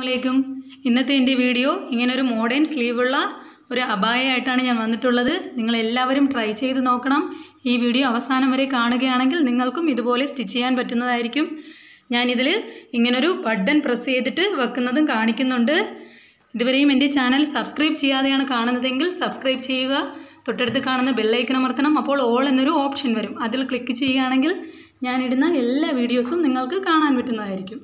അസ്സാമലൈക്കും ഇന്നത്തെ എൻ്റെ വീഡിയോ ഇങ്ങനെ ഒരു മോഡേൺ സ്ലീവുള്ള ഒരു അബായയായിട്ടാണ് ഞാൻ വന്നിട്ടുള്ളത് നിങ്ങൾ എല്ലാവരും ട്രൈ ചെയ്ത് നോക്കണം ഈ വീഡിയോ അവസാനം വരെ കാണുകയാണെങ്കിൽ നിങ്ങൾക്കും ഇതുപോലെ സ്റ്റിച്ച് ചെയ്യാൻ പറ്റുന്നതായിരിക്കും ഞാനിതിൽ ഇങ്ങനൊരു ബട്ടൺ പ്രസ് ചെയ്തിട്ട് വെക്കുന്നതും കാണിക്കുന്നുണ്ട് ഇതുവരെയും എൻ്റെ ചാനൽ സബ്സ്ക്രൈബ് ചെയ്യാതെയാണ് കാണുന്നതെങ്കിൽ സബ്സ്ക്രൈബ് ചെയ്യുക തൊട്ടടുത്ത് കാണുന്ന ബെല്ലൈക്കൺ അമർത്തണം അപ്പോൾ ഓൾ എന്നൊരു ഓപ്ഷൻ വരും അതിൽ ക്ലിക്ക് ചെയ്യുകയാണെങ്കിൽ ഞാനിടുന്ന എല്ലാ വീഡിയോസും നിങ്ങൾക്ക് കാണാൻ പറ്റുന്നതായിരിക്കും